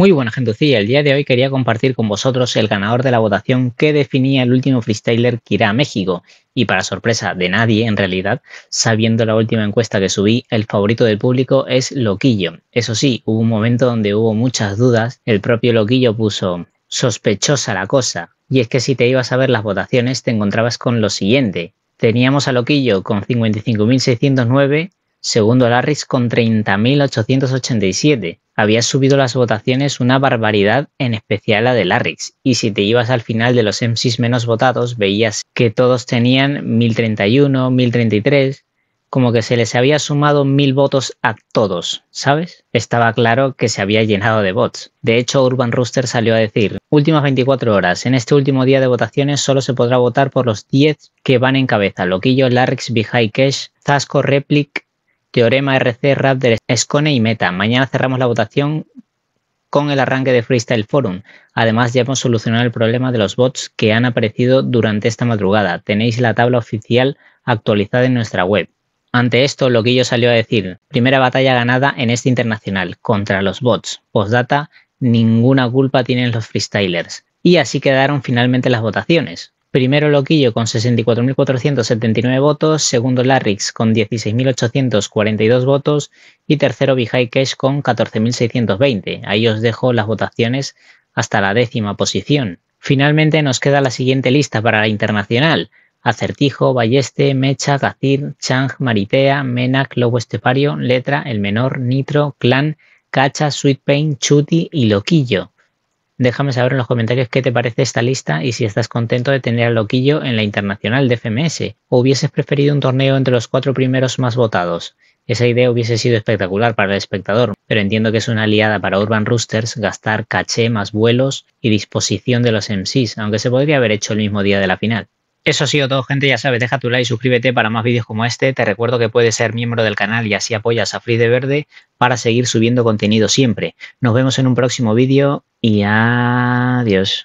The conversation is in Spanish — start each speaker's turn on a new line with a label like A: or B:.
A: Muy buena gentecilla, el día de hoy quería compartir con vosotros el ganador de la votación que definía el último freestyler que irá a México. Y para sorpresa de nadie, en realidad, sabiendo la última encuesta que subí, el favorito del público es Loquillo. Eso sí, hubo un momento donde hubo muchas dudas, el propio Loquillo puso sospechosa la cosa. Y es que si te ibas a ver las votaciones te encontrabas con lo siguiente. Teníamos a Loquillo con 55.609, segundo Larris con 30.887 había subido las votaciones una barbaridad, en especial la de Larrix, y si te ibas al final de los MCs menos votados, veías que todos tenían 1031, 1033, como que se les había sumado 1000 votos a todos, ¿sabes? Estaba claro que se había llenado de bots. De hecho, Urban Rooster salió a decir, últimas 24 horas, en este último día de votaciones solo se podrá votar por los 10 que van en cabeza, Loquillo, Larrix, Bihai Cash, Zasco, Replic, Teorema, RC, Raptor, Scone y Meta. Mañana cerramos la votación con el arranque de Freestyle Forum. Además, ya hemos solucionado el problema de los bots que han aparecido durante esta madrugada. Tenéis la tabla oficial actualizada en nuestra web. Ante esto, Loquillo salió a decir, primera batalla ganada en este internacional, contra los bots. Postdata, ninguna culpa tienen los freestylers. Y así quedaron finalmente las votaciones. Primero Loquillo con 64.479 votos, segundo Larrix con 16.842 votos y tercero Vijay Cash con 14.620. Ahí os dejo las votaciones hasta la décima posición. Finalmente nos queda la siguiente lista para la internacional. Acertijo, Balleste, Mecha, Gacir, Chang, Maritea, Menac, Lobo Letra, El Menor, Nitro, Clan, Cacha, Pain, Chuti y Loquillo. Déjame saber en los comentarios qué te parece esta lista y si estás contento de tener al Loquillo en la internacional de FMS o hubieses preferido un torneo entre los cuatro primeros más votados. Esa idea hubiese sido espectacular para el espectador, pero entiendo que es una aliada para Urban Roosters gastar caché más vuelos y disposición de los MCs, aunque se podría haber hecho el mismo día de la final. Eso ha sido todo, gente. Ya sabes, deja tu like, suscríbete para más vídeos como este. Te recuerdo que puedes ser miembro del canal y así apoyas a Free de Verde para seguir subiendo contenido siempre. Nos vemos en un próximo vídeo. Y adiós.